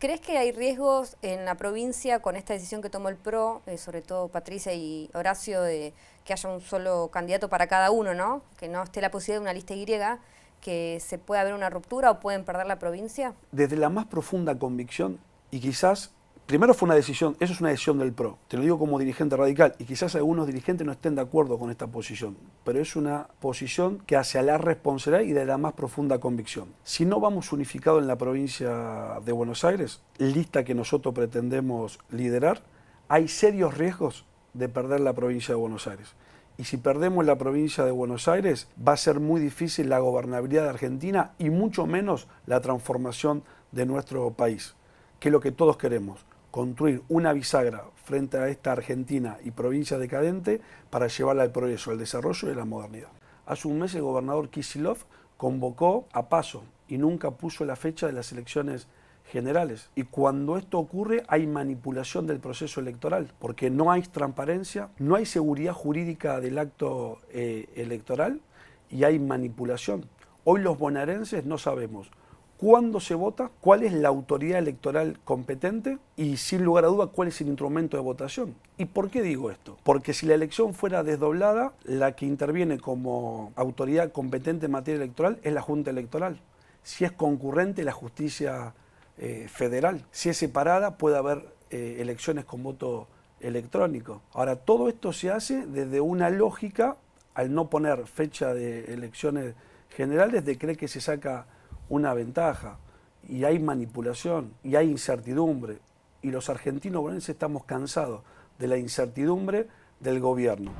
¿Crees que hay riesgos en la provincia con esta decisión que tomó el PRO, eh, sobre todo Patricia y Horacio, de que haya un solo candidato para cada uno, ¿no? Que no esté la posibilidad de una lista Y, que se pueda haber una ruptura o pueden perder la provincia? Desde la más profunda convicción y quizás primero fue una decisión, eso es una decisión del PRO, te lo digo como dirigente radical, y quizás algunos dirigentes no estén de acuerdo con esta posición, pero es una posición que hacia la responsabilidad y de la más profunda convicción. Si no vamos unificados en la provincia de Buenos Aires, lista que nosotros pretendemos liderar, hay serios riesgos de perder la provincia de Buenos Aires. Y si perdemos la provincia de Buenos Aires, va a ser muy difícil la gobernabilidad de Argentina y mucho menos la transformación de nuestro país, que es lo que todos queremos construir una bisagra frente a esta Argentina y provincia decadente para llevarla al progreso, al desarrollo y a la modernidad. Hace un mes el gobernador Kisilov convocó a paso y nunca puso la fecha de las elecciones generales. Y cuando esto ocurre hay manipulación del proceso electoral, porque no hay transparencia, no hay seguridad jurídica del acto eh, electoral y hay manipulación. Hoy los bonaerenses no sabemos cuándo se vota, cuál es la autoridad electoral competente y sin lugar a duda cuál es el instrumento de votación. ¿Y por qué digo esto? Porque si la elección fuera desdoblada, la que interviene como autoridad competente en materia electoral es la Junta Electoral. Si es concurrente, la justicia eh, federal. Si es separada, puede haber eh, elecciones con voto electrónico. Ahora, todo esto se hace desde una lógica, al no poner fecha de elecciones generales, de creer que se saca una ventaja y hay manipulación y hay incertidumbre. Y los argentinos bonaerenses estamos cansados de la incertidumbre del gobierno.